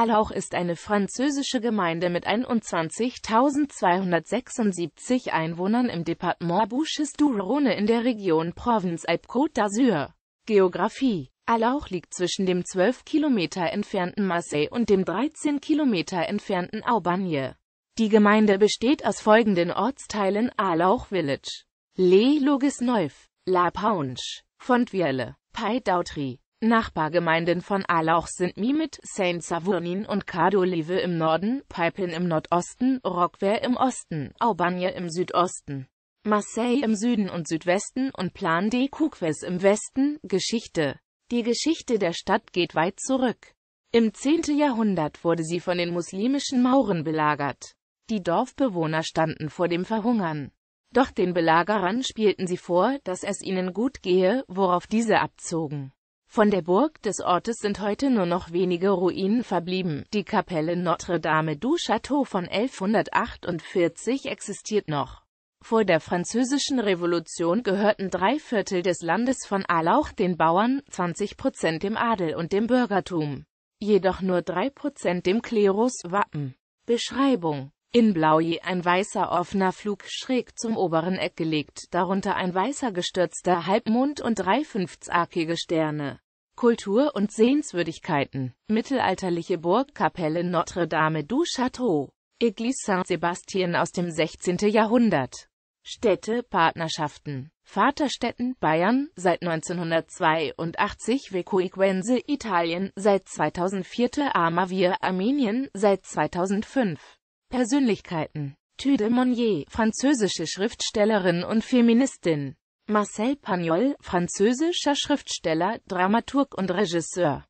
Allauch ist eine französische Gemeinde mit 21.276 Einwohnern im Departement Bouches du Rhône in der Region Provence-Alpes-Côte d'Azur. Geografie Allauch liegt zwischen dem 12 Kilometer entfernten Marseille und dem 13 Kilometer entfernten Aubagne. Die Gemeinde besteht aus folgenden Ortsteilen Allauch Village, Les Logis Neuf, La Paunche, Fontvielle, Pays d'Autry, Nachbargemeinden von Alauch sind Mimit, Saint-Savurnin und Kardolive im Norden, Pipin im Nordosten, Roquewer im Osten, Aubagne im Südosten, Marseille im Süden und Südwesten und Plan de Couques im Westen. Geschichte Die Geschichte der Stadt geht weit zurück. Im 10. Jahrhundert wurde sie von den muslimischen Mauren belagert. Die Dorfbewohner standen vor dem Verhungern. Doch den Belagerern spielten sie vor, dass es ihnen gut gehe, worauf diese abzogen. Von der Burg des Ortes sind heute nur noch wenige Ruinen verblieben. Die Kapelle Notre-Dame du Château von 1148 existiert noch. Vor der Französischen Revolution gehörten drei Viertel des Landes von Alauch den Bauern, 20 Prozent dem Adel und dem Bürgertum. Jedoch nur drei Prozent dem Klerus Wappen. Beschreibung in Blau je ein weißer offener Flug schräg zum oberen Eck gelegt, darunter ein weißer gestürzter Halbmond und drei fünfzackige Sterne. Kultur und Sehenswürdigkeiten Mittelalterliche Burgkapelle Notre-Dame du Château Église Saint-Sébastien aus dem 16. Jahrhundert Städte, Partnerschaften Vaterstätten Bayern, seit 1982 Vecoiquense Italien, seit 2004 Amavir Armenien, seit 2005 Persönlichkeiten Tude Monnier, französische Schriftstellerin und Feministin Marcel Pagnol, französischer Schriftsteller, Dramaturg und Regisseur